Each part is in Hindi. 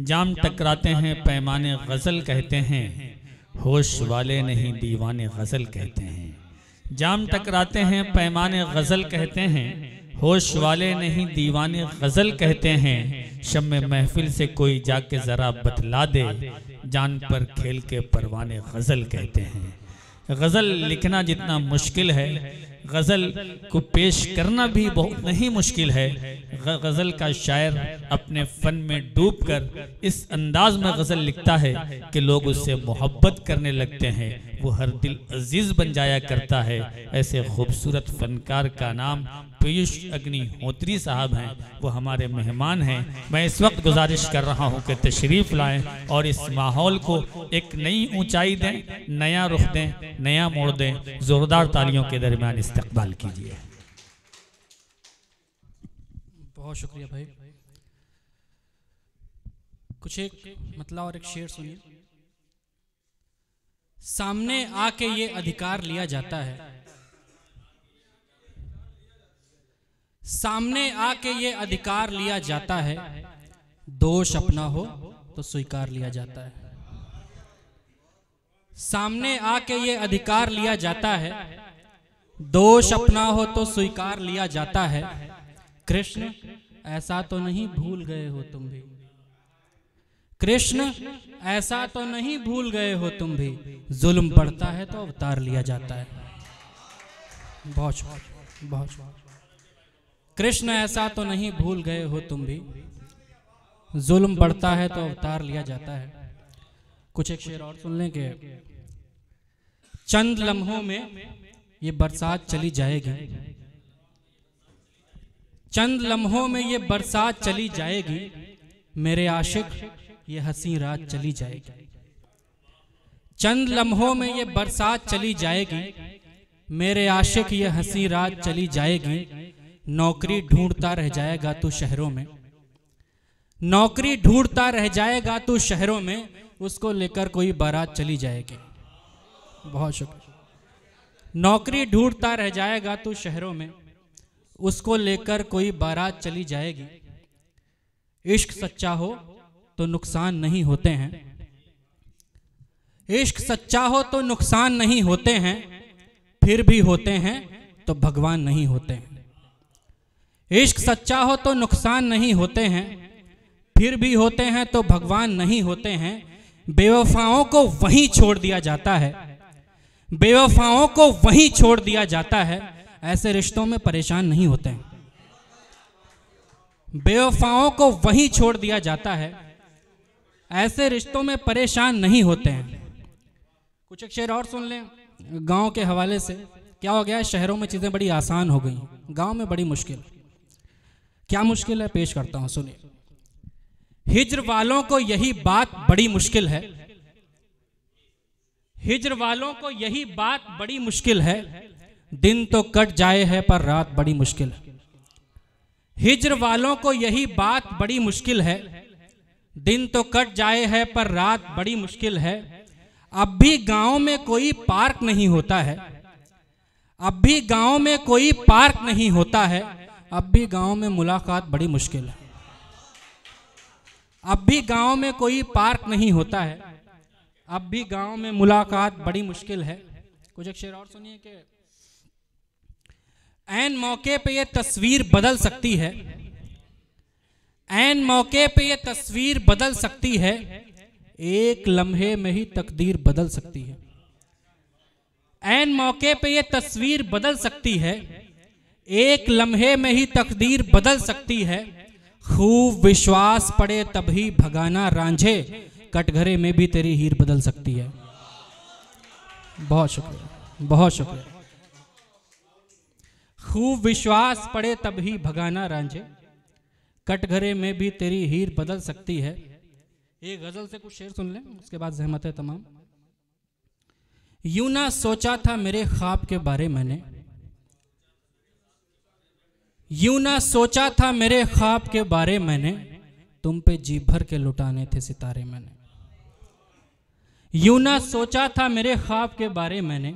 जाम टकराते हैं पैमाने गज़ल कहते हैं होश वाले नहीं दीवाने गज़ल कहते हैं जाम टकराते हैं पैमाने गज़ल कहते हैं होश वाले नहीं दीवाने गज़ल कहते हैं शम महफिल से कोई जाके ज़रा बतला दे जान पर खेल के परवाने गज़ल कहते हैं गज़ल लिखना जितना मुश्किल है गज़ल को पेश करना भी बहुत नहीं मुश्किल है गज़ल का शायर अपने फ़न में डूब कर इस अंदाज में गज़ल लिखता है कि लोग उससे मोहब्बत करने लगते हैं वो हर दिल अजीज बन जाया करता है ऐसे खूबसूरत फनकार का नाम पीयूष अग्निहोत्री साहब हैं वो हमारे मेहमान हैं मैं इस वक्त गुजारिश कर रहा हूं कि तशरीफ़ लाएं और इस माहौल को एक नई ऊंचाई दें नया रुख दें नया मोड़ दें ज़ोरदार तालियों के दरमियान इस्तकबाल कीजिए बहुत शुक्रिया भाई कुछ एक मतला और एक शेर सुनिए सामने आके ये अधिकार लिया जाता है सामने आके ये अधिकार लिया जाता है दोष अपना हो तो स्वीकार लिया जाता है सामने आके ये अधिकार लिया जाता है दोष अपना हो तो स्वीकार लिया जाता है कृष्ण ऐसा तो नहीं भूल गए हो तुम भी कृष्ण ऐसा तो, तो नहीं भूल गए हो तुम भी जुल्म बढ़ता है तो अवतार लिया जाता है बहुत बहुत कृष्ण ऐसा तो नहीं भूल गए हो तुम भी जुल्म बढ़ता है तो अवतार लिया जाता है कुछ एक शेर और सुन लें के चंद लम्हों में ये बरसात चली जाएगी चंद लम्हों में ये बरसात चली जाएगी मेरे आशिक ये हंसी रात चली जाएगी चंद लम्हों में ये बरसात चली जाएगी मेरे आशिक ये हसी रात चली जाएगी नौकरी ढूंढता रह जाएगा तू शहरों में नौकरी ढूंढता रह जाएगा तू शहरों में उसको लेकर कोई बारात चली जाएगी बहुत शुक्रिया नौकरी ढूंढता रह जाएगा तू शहरों में उसको लेकर कोई बारात चली जाएगी इश्क सच्चा हो तो नुकसान नहीं होते हैं इश्क सच्चा हो तो नुकसान नहीं होते हैं फिर भी होते हैं तो भगवान नहीं होते हैं इश्क सच्चा हो तो नुकसान नहीं होते हैं फिर भी होते हैं तो भगवान नहीं होते हैं बेवफाओं को वहीं छोड़ दिया जाता है बेवफाओं को वहीं छोड़ दिया जाता है ऐसे रिश्तों में परेशान नहीं होते हैं बेवफाओं को वहीं छोड़ दिया जाता है ऐसे रिश्तों में परेशान नहीं होते हैं कुछ एक शेर और सुन लें गांव के हवाले से क्या हो गया शहरों में चीज़ें बड़ी आसान हो गई गांव में बड़ी मुश्किल क्या मुश्किल है पेश करता हूं सुनिए हिजर वालों को यही बात बड़ी मुश्किल है हिजर वालों को यही बात बड़ी मुश्किल है दिन तो कट जाए है पर रात बड़ी मुश्किल है हिजर वालों को यही बात बड़ी मुश्किल है दिन तो कट जाए है पर रात बड़ी मुश्किल है अब भी गांव में कोई पार्क नहीं होता है अब भी गांव में कोई पार्क नहीं होता है अब भी गांव में मुलाकात बड़ी मुश्किल है अब भी गांव में कोई पार्क नहीं होता है अब भी गांव में मुलाकात बड़ी मुश्किल है कुछ एक शेर और सुनिए कि एन मौके पे ये तस्वीर बदल सकती है एन मौके पे ये तस्वीर बदल सकती है एक लम्हे में ही तकदीर बदल सकती है ऐन मौके पे ये तस्वीर बदल सकती है एक लम्हे में ही तकदीर बदल सकती है खूब विश्वास पड़े तभी भगाना रांझे कटघरे में भी तेरी हीर बदल सकती है बहुत शुक्रिया बहुत शुक्रिया खूब विश्वास पड़े तभी भगाना रांझे कटघरे में भी तेरी हीर बदल सकती है ये गजल से कुछ शेर सुन लें उसके बाद सहमत है तमाम यू ना सोचा था मेरे ख्वाब के बारे मैंने यू ना सोचा था मेरे ख्वाब के बारे मैंने तुम पे जी भर के लुटाने थे सितारे मैंने यू ना सोचा था मेरे ख्वाब के बारे मैंने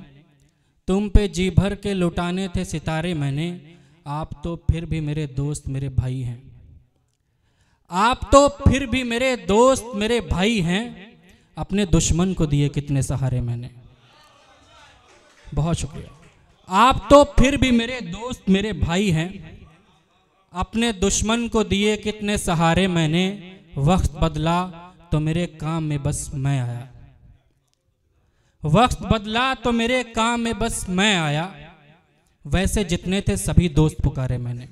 तुम पे जी भर के लुटाने थे सितारे मैंने आप तो फिर भी मेरे दोस्त मेरे भाई हैं आप तो फिर भी मेरे दोस्त मेरे भाई हैं अपने दुश्मन को दिए कितने सहारे मैंने बहुत शुक्रिया आप तो फिर भी मेरे दोस्त मेरे भाई हैं अपने दुश्मन को दिए कितने सहारे मैंने वक्त बदला तो मेरे काम में बस मैं आया वक्त बदला तो मेरे काम में बस मैं आया वैसे जितने थे सभी दोस्त पुकारे मैंने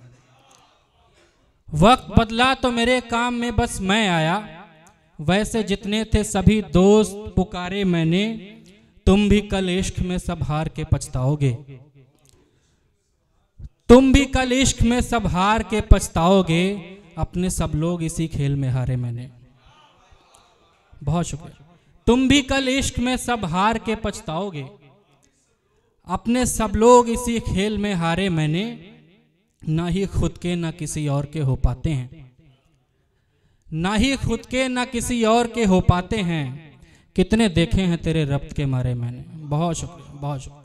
वक्त बदला तो मेरे काम में बस मैं आया वैसे जितने थे सभी दोस्त पुकारे मैंने तुम भी कल इश्क में सब हार के पछताओगे तुम भी कल इश्क में सब हार के पछताओगे अपने सब लोग इसी खेल में हारे मैंने बहुत शुक्रिया तुम भी कल इश्क में सब हार के पछताओगे अपने सब लोग इसी खेल में हारे मैंने ना ही खुद के ना किसी और के हो पाते हैं ना ही खुद के ना किसी और के हो पाते हैं कितने देखे हैं तेरे रब्त के मारे मैंने बहुत शुक्रिया बहुत शुक्रिया